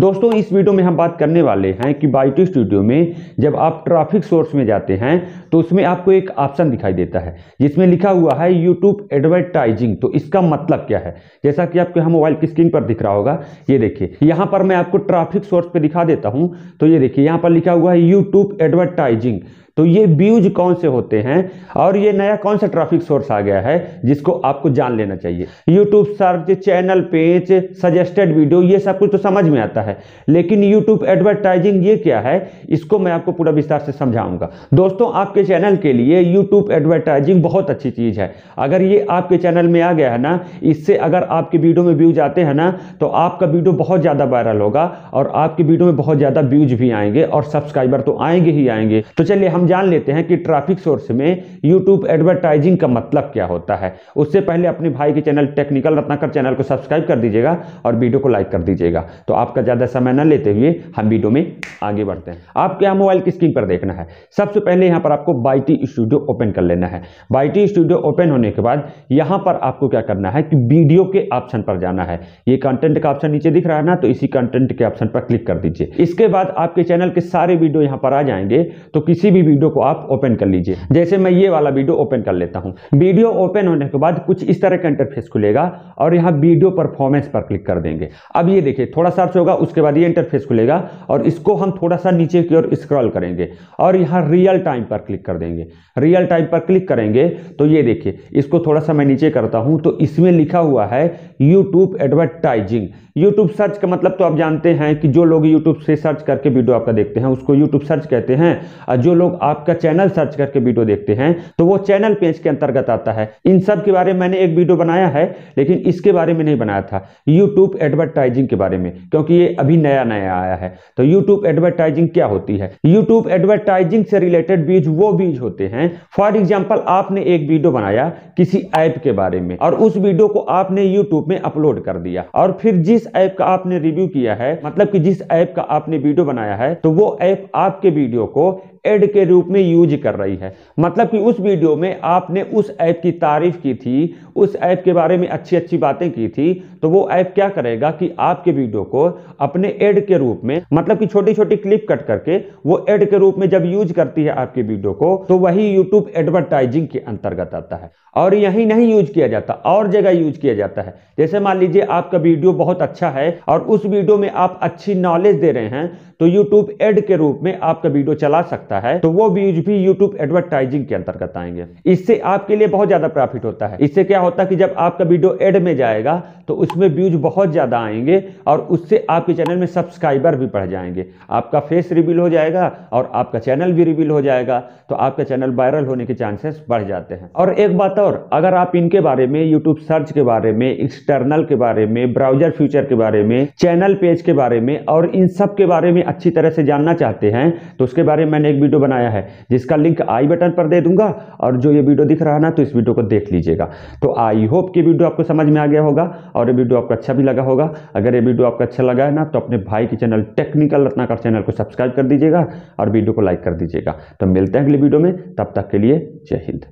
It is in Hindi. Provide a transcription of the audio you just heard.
दोस्तों इस वीडियो में हम बात करने वाले हैं कि बाइटो स्टूडियो में जब आप ट्रैफिक सोर्स में जाते हैं तो उसमें आपको एक ऑप्शन दिखाई देता है जिसमें लिखा हुआ है यूट्यूब एडवर्टाइजिंग तो इसका मतलब क्या है जैसा कि आपके यहाँ मोबाइल की स्क्रीन पर दिख रहा होगा ये देखिए यहाँ पर मैं आपको ट्राफिक सोर्स पर दिखा देता हूँ तो ये देखिए यहाँ पर लिखा हुआ है यूट्यूब एडवर्टाइजिंग तो ये व्यूज कौन से होते हैं और ये नया कौन सा ट्रैफिक सोर्स आ गया है जिसको आपको जान लेना चाहिए YouTube search channel page suggested video ये सब कुछ तो समझ में आता है लेकिन यूट्यूब एडवर्टाइजिंग ये क्या है इसको मैं आपको पूरा विस्तार से समझाऊंगा दोस्तों आपके चैनल के लिए यूट्यूब एडवर्टाइजिंग बहुत अच्छी चीज़ है अगर ये आपके चैनल में आ गया है ना इससे अगर आपके वीडियो में व्यूज आते हैं ना तो आपका वीडियो बहुत ज़्यादा वायरल होगा और आपके वीडियो में बहुत ज़्यादा व्यूज भी आएंगे और सब्सक्राइबर तो आएंगे ही आएंगे तो चलिए हम जान लेते हैं कि ट्रैफिक सोर्स में यूट्यूब एडवर्टाइजिंग का मतलब क्या होता है उससे पहले अपने भाई के चैनल टेक्निकल रत्नाकर चैनल को सब्सक्राइब कर दीजिएगा और वीडियो को लाइक कर दीजिएगा तो आपका ज़्यादा समय न लेते हुए हम वीडियो में आगे बढ़ते हैं आप क्या मोबाइल की स्क्रीन पर देखना है सबसे पहले यहाँ पर आपको बाईटी स्टूडियो ओपन कर लेना है बाईटी स्टूडियो ओपन होने के बाद यहाँ पर आपको क्या करना है कि वीडियो के ऑप्शन पर जाना है ये कंटेंट का ऑप्शन नीचे दिख रहा है ना तो इसी कंटेंट के ऑप्शन पर क्लिक कर दीजिए इसके बाद आपके चैनल के सारे वीडियो यहाँ पर आ जाएंगे तो किसी भी वीडियो को आप ओपन कर लीजिए जैसे मैं ये वाला वीडियो ओपन कर लेता हूँ वीडियो ओपन होने के बाद कुछ इस तरह का इंटरफेस खुलेगा और यहाँ वीडियो परफॉर्मेंस पर क्लिक कर देंगे अब ये देखिए थोड़ा सर्च होगा उसके बाद ये इंटरफेस खुलेगा और इसको हम थोड़ा सा नीचे की ओर स्क्रॉल करेंगे और यहाँ रियल टाइम पर क्लिक कर देंगे रियल टाइम पर क्लिक करेंगे तो ये देखिए इसको थोड़ा सा मैं नीचे करता हूँ तो इसमें लिखा हुआ है यूट्यूब एडवर्टाइजिंग यूट्यूब सर्च का मतलब तो आप जानते हैं कि जो लोग यूट्यूब से सर्च करके वीडियो आपका देखते हैं उसको यूट्यूब सर्च कहते हैं और जो लोग आपका चैनल सर्च करके वीडियो देखते हैं तो वो चैनल पेज के अंतर्गत आता है इन सब के बारे में मैंने एक वीडियो बनाया है लेकिन इसके बारे में नहीं बनाया था यूट्यूब एडवर्टाइजिंग के बारे में क्योंकि ये अभी नया नया आया है तो यूट्यूब एडवर्टाइजिंग क्या होती है यूट्यूब एडवर्टाइजिंग से रिलेटेड बीज वो बीज होते हैं फॉर एग्जाम्पल आपने एक वीडियो बनाया किसी ऐप के बारे में और उस वीडियो को आपने यूट्यूब में अपलोड कर दिया और फिर जिस ऐप का आपने रिव्यू किया है मतलब कि जिस ऐप का आपने वीडियो बनाया है तो वो ऐप आपके वीडियो को एड के रूप में यूज कर रही है मतलब कि उस वीडियो में आपने उस ऐप की तारीफ की थी उस ऐप के बारे में अच्छी अच्छी बातें की थी तो वो ऐप क्या करेगा कि आपके वीडियो को अपने एड के रूप में मतलब कि छोटी छोटी क्लिप कट करके वो एड के रूप में जब यूज करती है आपके वीडियो को तो वही यूट्यूब एडवर्टाइजिंग के अंतर्गत आता है और यही नहीं यूज किया जाता और जगह यूज किया जाता है जैसे मान लीजिए आपका वीडियो बहुत अच्छा है और उस वीडियो में आप अच्छी नॉलेज दे रहे हैं तो यूट्यूब एड के रूप में आपका वीडियो चला सकता है करता है तो वो व्यूज भी यूट्यूब एडवर्टाइजिंग के अंतर्गत आएंगे इससे आपके लिए बहुत ज्यादा प्रॉफिट होता है इससे क्या होता है कि जब आपका वीडियो एड में जाएगा तो उसमें व्यूज बहुत ज्यादा आएंगे और उससे आपके चैनल में सब्सक्राइबर भी बढ़ जाएंगे आपका फेस रिवील हो जाएगा और आपका चैनल भी रिवील हो जाएगा तो आपका चैनल वायरल होने के चांसेस बढ़ जाते हैं और एक बात और अगर आप इनके बारे में यूट्यूब सर्च के बारे में एक्सटर्नल के बारे में ब्राउजर फ्यूचर के बारे में चैनल पेज के बारे में और इन सब के बारे में अच्छी तरह से जानना चाहते हैं तो उसके बारे में मैंने एक वीडियो बनाया है जिसका लिंक आई बटन पर दे दूंगा और जो ये वीडियो दिख रहा है ना तो इस वीडियो को देख लीजिएगा तो आई होप कि वीडियो आपको समझ में आ गया होगा और ये वीडियो आपको अच्छा भी लगा होगा अगर ये वीडियो आपको अच्छा लगा है ना तो अपने भाई के चैनल टेक्निकल रत्नाकर चैनल को सब्सक्राइब कर दीजिएगा और वीडियो को लाइक कर दीजिएगा तो मिलते हैं अगले वीडियो में तब तक के लिए जय हिंद